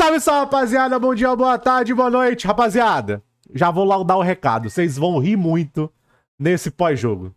Salve, salve, rapaziada. Bom dia, boa tarde, boa noite, rapaziada. Já vou lá dar o um recado. Vocês vão rir muito nesse pós-jogo.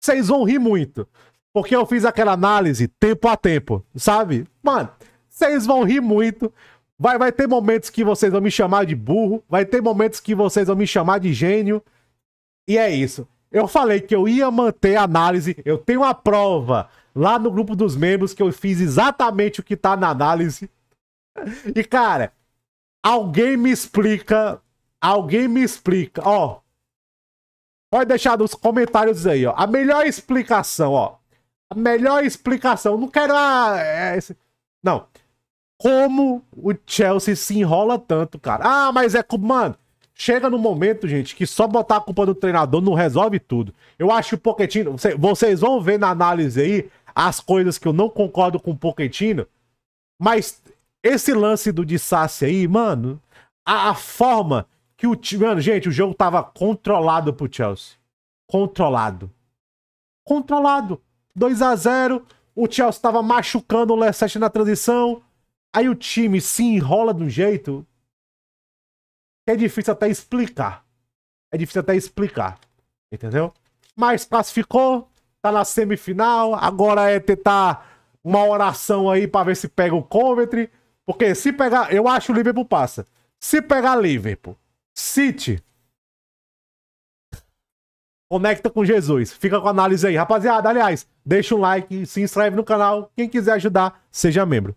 Vocês vão rir muito. Porque eu fiz aquela análise tempo a tempo, sabe? Mano, vocês vão rir muito. Vai, vai ter momentos que vocês vão me chamar de burro. Vai ter momentos que vocês vão me chamar de gênio. E é isso. Eu falei que eu ia manter a análise. Eu tenho a prova lá no grupo dos membros que eu fiz exatamente o que tá na análise. E, cara, alguém me explica. Alguém me explica, ó. Pode deixar nos comentários aí, ó. A melhor explicação, ó. A melhor explicação. Não quero a. Ah, é, é, não. Como o Chelsea se enrola tanto, cara. Ah, mas é. Mano, chega no momento, gente, que só botar a culpa do treinador não resolve tudo. Eu acho que o Pochettino... Vocês vão ver na análise aí as coisas que eu não concordo com o Pochettino, mas esse lance do Dissassi aí, mano, a, a, forma que o time. Mano, gente, o jogo tava controlado pro Chelsea. Controlado. Controlado. 2 a 0 O Chelsea tava machucando o Leicester na transição. Aí o time se enrola de um jeito que é difícil até explicar. É difícil até explicar. Entendeu? Mas classificou, tá na semifinal. Agora é tentar uma oração aí para ver se pega o Coventry. Porque se pegar. Eu acho o Liverpool passa. Se pegar Liverpool, City. Conecta com Jesus. Fica com a análise aí. Rapaziada, aliás, deixa um like, se inscreve no canal. Quem quiser ajudar, seja membro.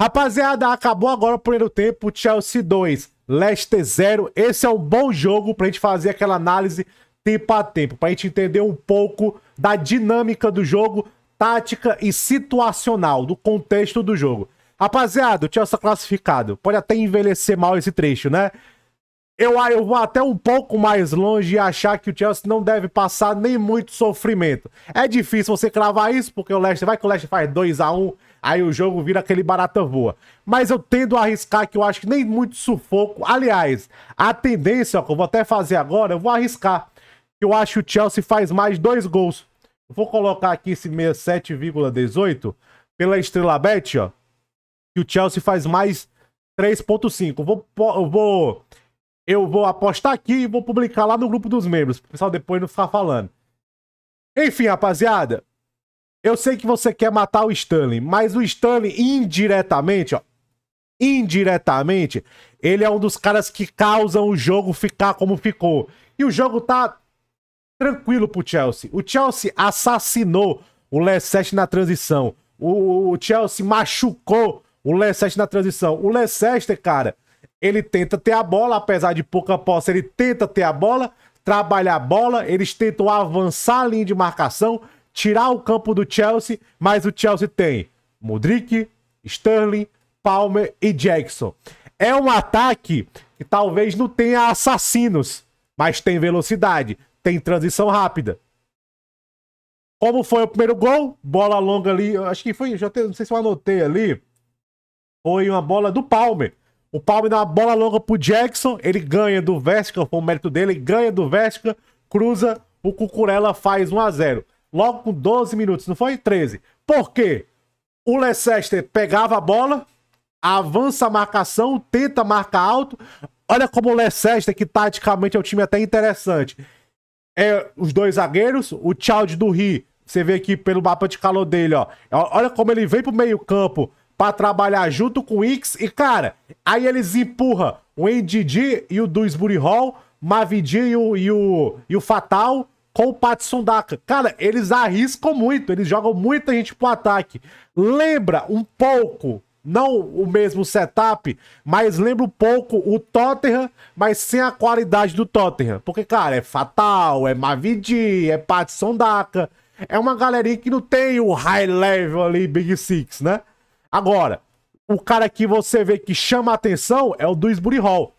Rapaziada, acabou agora o primeiro tempo. Chelsea 2, Leicester 0. Esse é um bom jogo pra gente fazer aquela análise tempo a tempo, pra gente entender um pouco da dinâmica do jogo, tática e situacional, do contexto do jogo. Rapaziada, o Chelsea classificado. Pode até envelhecer mal esse trecho, né? Eu, ah, eu vou até um pouco mais longe e achar que o Chelsea não deve passar nem muito sofrimento. É difícil você cravar isso, porque o Leicester vai que o Leicester faz 2 a 1 um, aí o jogo vira aquele barata voa. Mas eu tendo a arriscar que eu acho que nem muito sufoco. Aliás, a tendência, ó, que eu vou até fazer agora, eu vou arriscar. Eu acho que o Chelsea faz mais dois gols. Eu vou colocar aqui esse 67,18 pela Estrela Bet, ó que o Chelsea faz mais 3.5. Vou, eu vou, eu vou apostar aqui e vou publicar lá no grupo dos membros, o pessoal depois não ficar falando. Enfim, rapaziada, eu sei que você quer matar o Stanley, mas o Stanley indiretamente, ó, indiretamente, ele é um dos caras que causam o jogo ficar como ficou. E o jogo tá tranquilo pro Chelsea. O Chelsea assassinou o Leicester na transição. O, o Chelsea machucou o Leicester na transição. O Leicester, cara, ele tenta ter a bola, apesar de pouca posse, ele tenta ter a bola, trabalhar a bola, eles tentam avançar a linha de marcação, tirar o campo do Chelsea, mas o Chelsea tem Modric, Sterling, Palmer e Jackson. É um ataque que talvez não tenha assassinos, mas tem velocidade, tem transição rápida. Como foi o primeiro gol? Bola longa ali, acho que foi, já não sei se eu anotei ali foi uma bola do Palmer. O Palmer dá uma bola longa pro Jackson, ele ganha do Vesca, foi o mérito dele, ganha do Vesca, cruza, o Cucurella faz 1 a 0 Logo com 12 minutos, não foi? 13. Por quê? O Leicester pegava a bola, avança a marcação, tenta marcar alto. Olha como o Leicester, que taticamente é um time até interessante. É os dois zagueiros, o Chald do Ri, você vê aqui pelo mapa de calor dele, ó. Olha como ele vem pro meio campo para trabalhar junto com o X E, cara, aí eles empurram o NDD e o do Hall, Mavidi e o, e o, e o Fatal com o Patson Sundaka. Cara, eles arriscam muito, eles jogam muita gente pro ataque. Lembra um pouco, não o mesmo setup, mas lembra um pouco o Tottenham, mas sem a qualidade do Tottenham. Porque, cara, é Fatal, é Mavidi, é Patson Sundaka. É uma galerinha que não tem o high level ali, Big Six, né? Agora, o cara que você vê que chama atenção é o Dewsbury Hall.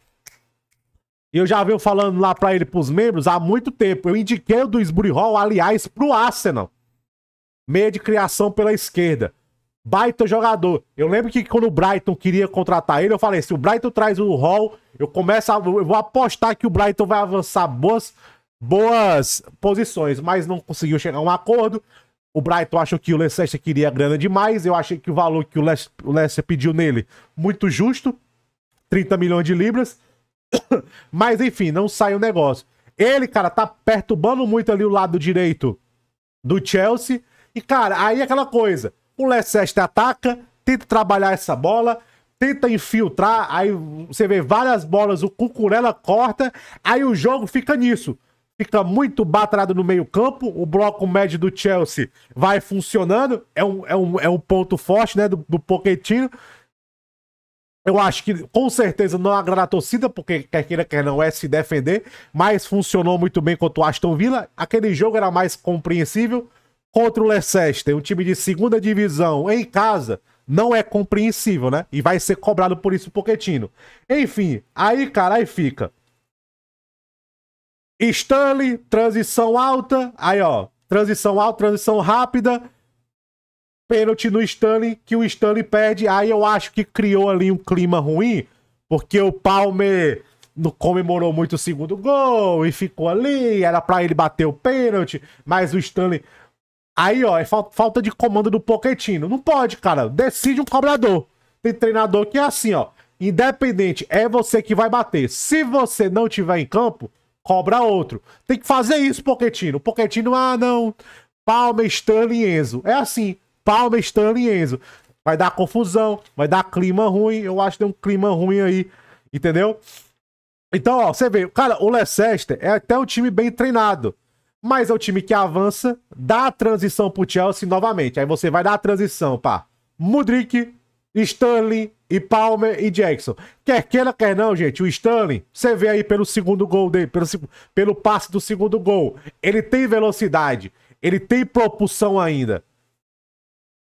E Eu já venho falando lá para ele, pros membros, há muito tempo. Eu indiquei o Dewsbury Hall, aliás, pro Arsenal. Meia de criação pela esquerda. Baita jogador. Eu lembro que quando o Brighton queria contratar ele, eu falei: se o Brighton traz o Hall, eu começo a, eu vou apostar que o Brighton vai avançar boas, boas posições, mas não conseguiu chegar a um acordo. O Brighton achou que o Leicester queria grana demais. Eu achei que o valor que o Leicester pediu nele, muito justo. 30 milhões de libras. Mas enfim, não sai o negócio. Ele, cara, tá perturbando muito ali o lado direito do Chelsea. E, cara, aí é aquela coisa. O Leicester ataca, tenta trabalhar essa bola, tenta infiltrar. Aí você vê várias bolas, o Cucurella corta. Aí o jogo fica nisso fica muito batalhado no meio-campo. O bloco médio do Chelsea vai funcionando. É um, é um, é um ponto forte né, do, do Eu acho que com certeza não agrada a torcida, porque quer queira, quer não, é se defender. Mas funcionou muito bem contra o Aston Villa. Aquele jogo era mais compreensível. Contra o Leicester, um time de segunda divisão em casa, não é compreensível, né? E vai ser cobrado por isso o Pochettino. Enfim, aí, cara, aí fica. Stanley, transição alta. Aí, ó, transição alta, transição rápida. Pênalti no Stanley, que o Stanley perde. Aí eu acho que criou ali um clima ruim, porque o Palmer não comemorou muito o segundo gol e ficou ali. Era pra ele bater o pênalti, mas o Stanley. Aí, ó, é falta de comando do Poquetino. Não pode, cara. Decide um cobrador. Tem treinador que é assim, ó. Independente, é você que vai bater. Se você não tiver em campo, cobra outro. Tem que fazer isso, Poquetino. Poquetino, ah, não. Palmer, Stanley Enzo. É assim. Palmer, Stanley Enzo. Vai dar confusão, vai dar clima ruim. Eu acho que tem um clima ruim aí, entendeu? Então, ó, você vê, cara, o Leicester é até um time bem treinado, mas é um time que avança, dá a transição pro Chelsea novamente. Aí você vai dar a transição para Mudrik, Stanley e Palmer e Jackson. Quer queira, quer não, gente, o Stanley, você vê aí pelo segundo gol dele, pelo, pelo passe do segundo gol, ele tem velocidade, ele tem propulsão ainda.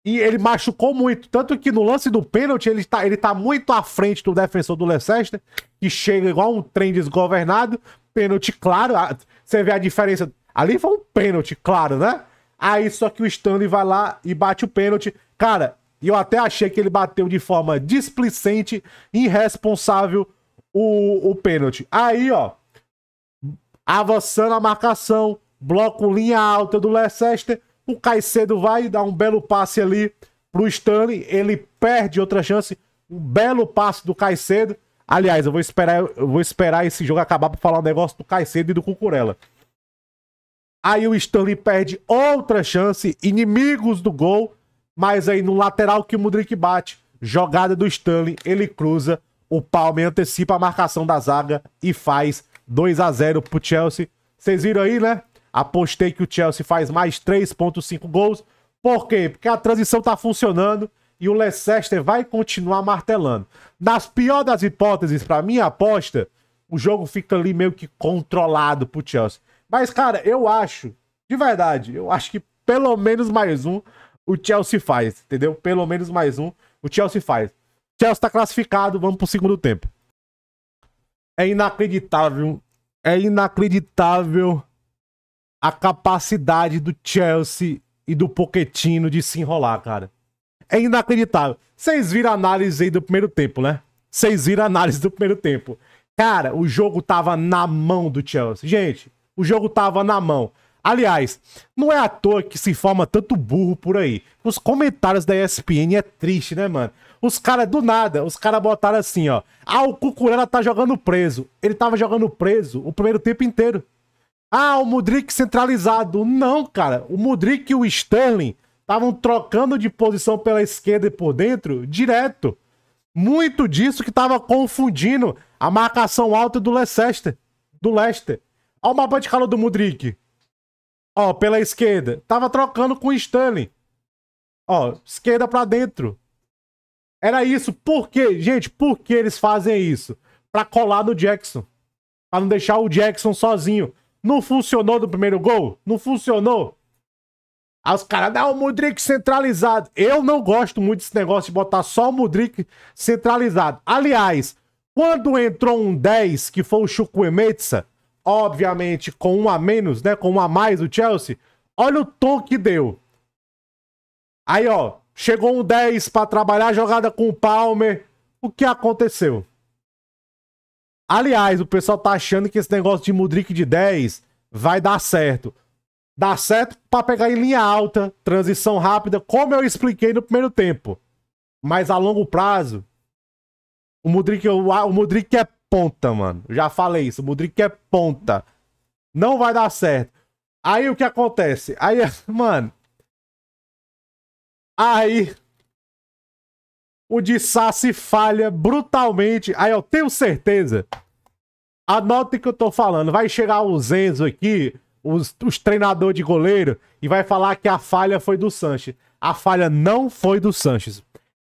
E ele machucou muito, tanto que no lance do pênalti ele tá, ele tá muito à frente do defensor do Leicester, que chega igual um trem desgovernado, pênalti claro, você vê a diferença, ali foi um pênalti claro, né? Aí só que o Stanley vai lá e bate o pênalti. Cara, e eu até achei que ele bateu de forma displicente, irresponsável o, o pênalti. Aí, ó, avançando a marcação, bloco linha alta do Leicester, o Caicedo vai dar um belo passe ali pro Stanley, ele perde outra chance, um belo passe do Caicedo. Aliás, eu vou esperar, eu vou esperar esse jogo acabar para falar um negócio do Caicedo e do Cucurella. Aí o Stanley perde outra chance, inimigos do gol, mas aí no lateral que o Mudrik bate, jogada do Stanley, ele cruza, o Palme antecipa a marcação da zaga e faz 2 a 0 pro Chelsea. Vocês viram aí, né? Apostei que o Chelsea faz mais 3.5 gols. Por quê? Porque a transição tá funcionando e o Leicester vai continuar martelando. Nas piores das hipóteses, para minha aposta, o jogo fica ali meio que controlado pro Chelsea. Mas, cara, eu acho, de verdade, eu acho que pelo menos mais um o Chelsea faz, entendeu? Pelo menos mais um, o Chelsea faz. Chelsea tá classificado, vamos pro segundo tempo. É inacreditável, é inacreditável a capacidade do Chelsea e do Poquetino de se enrolar, cara. É inacreditável. Vocês viram a análise aí do primeiro tempo, né? Vocês viram a análise do primeiro tempo. Cara, o jogo tava na mão do Chelsea. Gente, o jogo tava na mão. Aliás, não é à toa que se forma tanto burro por aí. Os comentários da ESPN é triste, né, mano? Os caras, do nada, os caras botaram assim, ó. Ah, o Cucurella tá jogando preso. Ele tava jogando preso o primeiro tempo inteiro. Ah, o Mudrik centralizado. Não, cara. O Mudrik e o Sterling estavam trocando de posição pela esquerda e por dentro direto. Muito disso que tava confundindo a marcação alta do Leicester. Do Leicester. Olha o mapa de calor do Mudrik. Ó, pela esquerda. Tava trocando com o Stanley. Ó, esquerda pra dentro. Era isso. Por quê? Gente, por que eles fazem isso? Pra colar no Jackson. Pra não deixar o Jackson sozinho. Não funcionou do primeiro gol? Não funcionou? Aí os caras, não, o Mudrick centralizado. Eu não gosto muito desse negócio de botar só o Mudrick centralizado. Aliás, quando entrou um 10, que foi o Chukwemetsa obviamente com um a menos, né? Com um a mais o Chelsea. Olha o tom que deu. Aí, ó, chegou um 10 para trabalhar a jogada com o Palmer. O que aconteceu? Aliás, o pessoal tá achando que esse negócio de Mudrik de 10 vai dar certo. Dá certo para pegar em linha alta, transição rápida, como eu expliquei no primeiro tempo. Mas a longo prazo, o Mudrik, o, o é ponta, mano. Já falei isso, o Mudrik é ponta. Não vai dar certo. Aí o que acontece? Aí, mano. Aí. O de Sassi falha brutalmente. Aí eu tenho certeza. Anote que eu tô falando. Vai chegar os Zenzo aqui, os, os treinadores de goleiro, e vai falar que a falha foi do Sanches. A falha não foi do Sanches.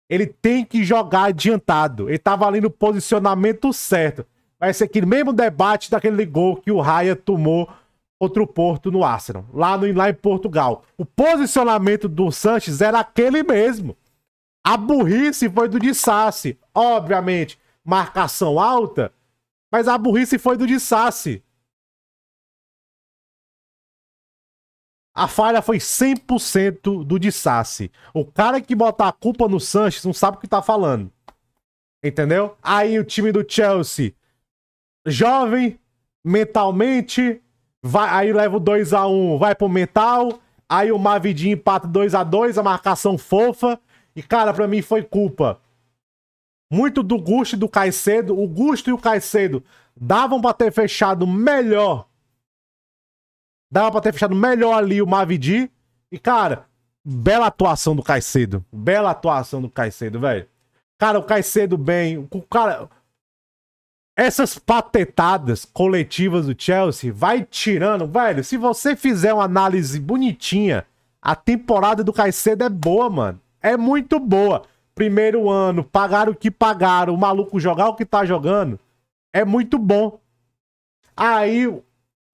Ele tem que jogar adiantado. Ele tava ali no posicionamento certo. Vai ser aquele mesmo debate daquele gol que o Raya tomou contra o Porto no Arsenal, lá, no, lá em Portugal. O posicionamento do Sanches era aquele mesmo. A burrice foi do Dissassi, obviamente. Marcação alta, mas a burrice foi do Dissassi. A falha foi 100% do Dissassi. O cara que botar a culpa no Sanches não sabe o que tá falando. Entendeu? Aí o time do Chelsea, jovem, mentalmente, vai, aí leva o 2x1, um, vai pro mental. Aí o Mavidinho empata 2x2, a, dois, a marcação fofa. E, cara, pra mim foi culpa. Muito do Gusto e do Caicedo. O Gusto e o Caicedo davam pra ter fechado melhor Dava pra ter fechado melhor ali o Mavidi. E, cara, bela atuação do Caicedo. Bela atuação do Caicedo, velho. Cara, o Caicedo bem. O cara. Essas patetadas coletivas do Chelsea vai tirando, velho. Se você fizer uma análise bonitinha, a temporada do Caicedo é boa, mano. É muito boa. Primeiro ano, pagaram o que pagaram, o maluco jogar o que tá jogando. É muito bom. Aí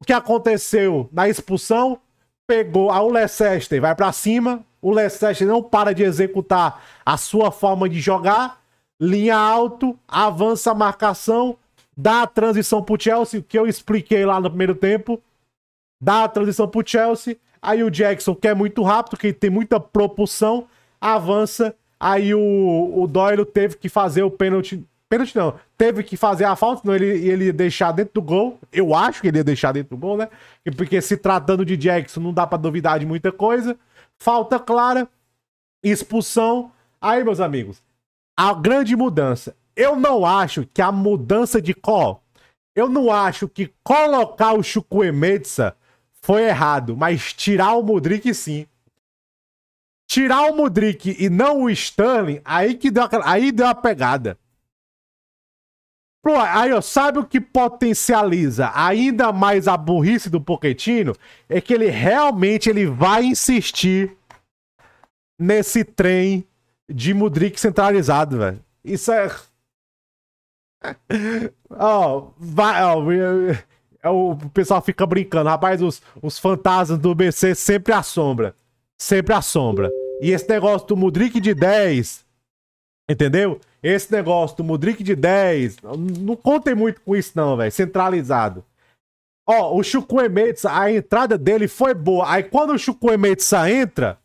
o que aconteceu na expulsão? Pegou ao Leicester, vai para cima. O Leicester não para de executar a sua forma de jogar. Linha alto, avança a marcação, dá a transição pro Chelsea, que eu expliquei lá no primeiro tempo. Dá a transição pro Chelsea. Aí o Jackson, que é muito rápido, que tem muita propulsão, avança. Aí o, o Doyle teve que fazer o pênalti Pênalti não. Teve que fazer a falta, senão ele, ele ia deixar dentro do gol. Eu acho que ele ia deixar dentro do gol, né? Porque se tratando de Jackson, não dá para duvidar de muita coisa. Falta clara, expulsão. Aí, meus amigos, a grande mudança. Eu não acho que a mudança de qual? eu não acho que colocar o Chukwemetsa foi errado, mas tirar o Mudrik sim. Tirar o Mudrik e não o Stanley, aí que deu a, aí deu a pegada. Pô, aí, ó, sabe o que potencializa ainda mais a burrice do Poquetino? É que ele realmente ele vai insistir nesse trem de Mudrik centralizado, velho. Isso é. Ó, oh, vai. Oh, o pessoal fica brincando, rapaz, os, os fantasmas do BC sempre assombra. Sempre assombra. E esse negócio do Mudrik de 10, entendeu? Esse negócio do Mudrik de 10, não contem muito com isso não, velho, centralizado. Ó, o Chukwuemetsa, a entrada dele foi boa. Aí quando o Chukwuemetsa entra,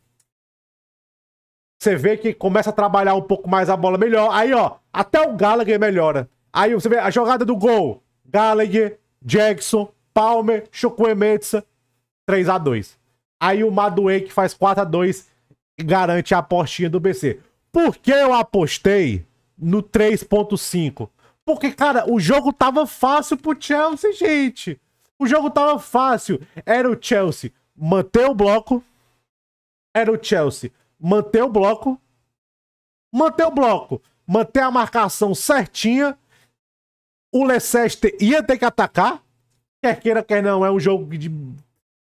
você vê que começa a trabalhar um pouco mais a bola melhor. Aí, ó, até o Gallagher melhora. Aí você vê a jogada do gol. Gallagher, Jackson, Palmer, Chukwuemetsa, 3 a 2 Aí o Madue que faz 4 a 2 garante a apostinha do BC. Por que eu apostei no 3.5. Porque, cara, o jogo tava fácil pro Chelsea, gente. O jogo tava fácil. Era o Chelsea manter o bloco. Era o Chelsea manter o bloco. Manter o bloco. Manter a marcação certinha. O Leicester ia ter que atacar. Quer queira, quer não. É um jogo de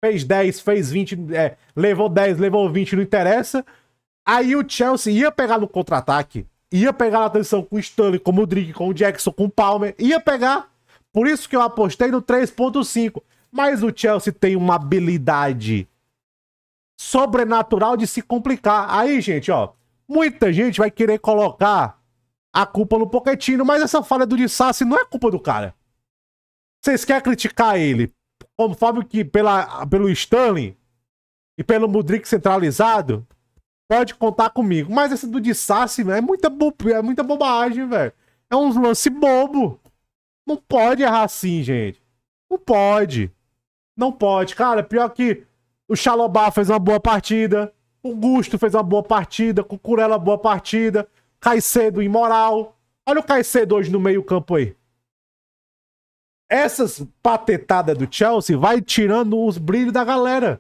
fez 10, fez 20, é, levou 10, levou 20, não interessa. Aí o Chelsea ia pegar no contra-ataque ia pegar a atenção com o Stanley, com o Mudrik, com o Jackson, com o Palmer, ia pegar. Por isso que eu apostei no 3.5. Mas o Chelsea tem uma habilidade sobrenatural de se complicar. Aí, gente, ó, muita gente vai querer colocar a culpa no Poquetino, mas essa falha do Dissassi não é culpa do cara. Vocês querem criticar ele conforme que pela, pelo Stanley e pelo Mudrik centralizado? Pode contar comigo. Mas esse do de Sassi, é muita, bo... é muita bobagem, velho. É um lance bobo. Não pode errar assim, gente. Não pode. Não pode. Cara, pior que o Xalobá fez uma boa partida. O Gusto fez uma boa partida. O Curela, boa partida. Caicedo, imoral. Olha o Caicedo hoje no meio-campo aí. Essas patetadas do Chelsea vai tirando os brilhos da galera.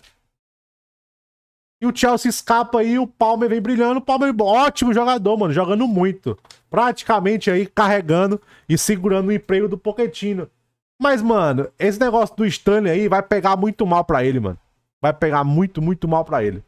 E o Chelsea escapa aí, o Palmer vem brilhando. O Palmer, é ótimo jogador, mano, jogando muito. Praticamente aí carregando e segurando o emprego do Poquetino. Mas, mano, esse negócio do Stanley aí vai pegar muito mal para ele, mano. Vai pegar muito, muito mal para ele.